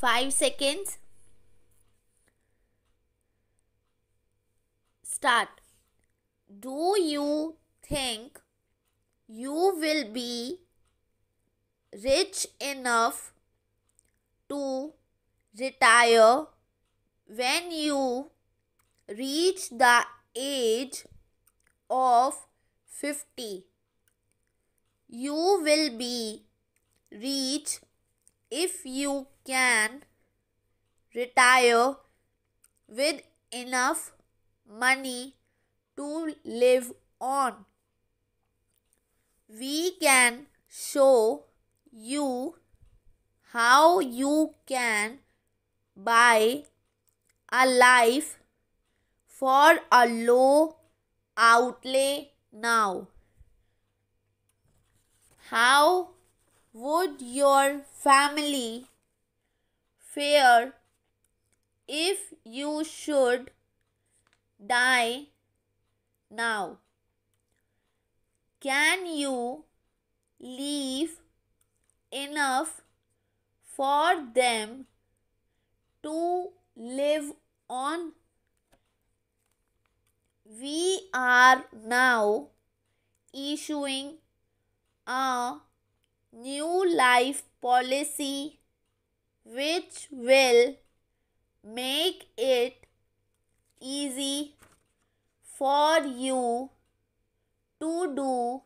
5 seconds. Start. Do you think you will be rich enough to retire when you reach the age of 50? You will be rich if you can retire with enough money to live on. We can show you how you can buy a life for a low outlay now. How would your family fare if you should die now? Can you leave enough for them to live on? We are now issuing a new life policy which will make it easy for you to do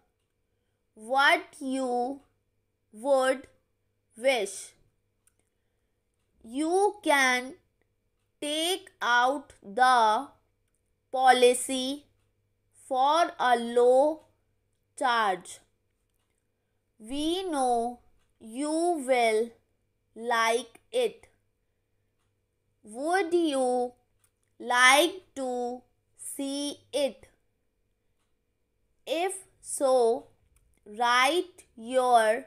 what you would wish. You can take out the policy for a low charge. We know you will like it. Would you like to see it? If so, write your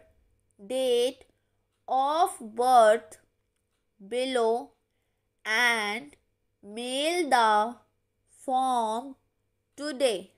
date of birth below and mail the form today.